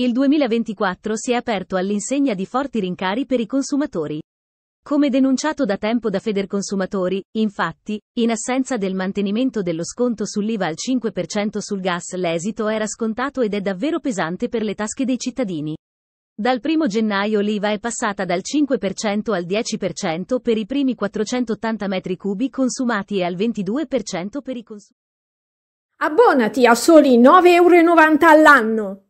Il 2024 si è aperto all'insegna di forti rincari per i consumatori. Come denunciato da tempo da Federconsumatori, infatti, in assenza del mantenimento dello sconto sull'IVA al 5% sul gas l'esito era scontato ed è davvero pesante per le tasche dei cittadini. Dal 1 gennaio l'IVA è passata dal 5% al 10% per i primi 480 metri cubi consumati e al 22% per i consumatori. Abbonati a soli 9,90 euro all'anno!